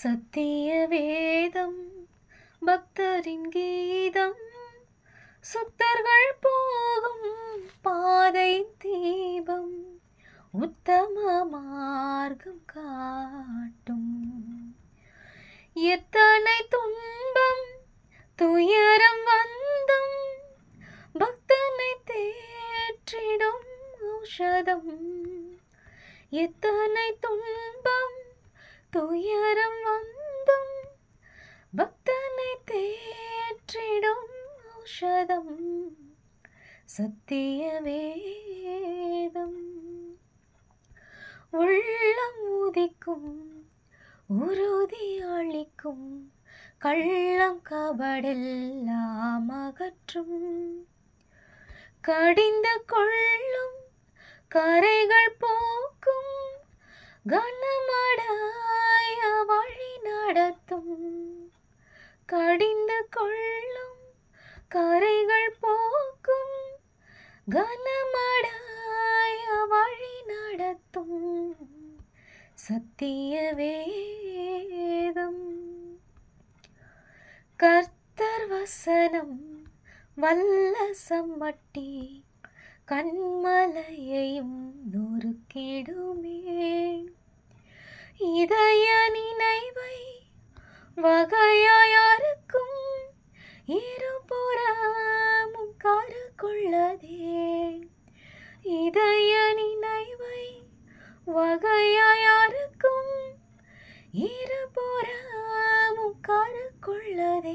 சத்திய வேதம் பக்தரின் கீதம் சுத்தர்கள் போகும் பாதை தீபம் உத்தம மார்க்கம் காட்டும் எத்தனை துன்பம் துயரம் வந்தம் பக்தனை தேற்றிடும் ஔஷதம் எத்தனை துன்பம் துயரம் வந்தும் பக்தனை தேற்றிடும் ஔஷதம் சத்திய வேதம் உள்ளம் உதிக்கும் உறுதி அளிக்கும் கள்ளம் கபடெல்லாம் அகற்றும் கடிந்து கொள்ளும் கரைகள் போக்கும் கன கடிந்து கொள்ளும் கரைகள் போக்கும் கனமடாய வழி நடத்தும் சத்திய வேதம் கர்த்தர் வசனம் வல்ல சம்மட்டி கண்மலையையும் நொறுக்கிடுமே இதய நின வகையா இருபுறமும் காரு கொள்ளதே இதய நினைவை வகையா இருபுறமும் காரு கொள்ளதே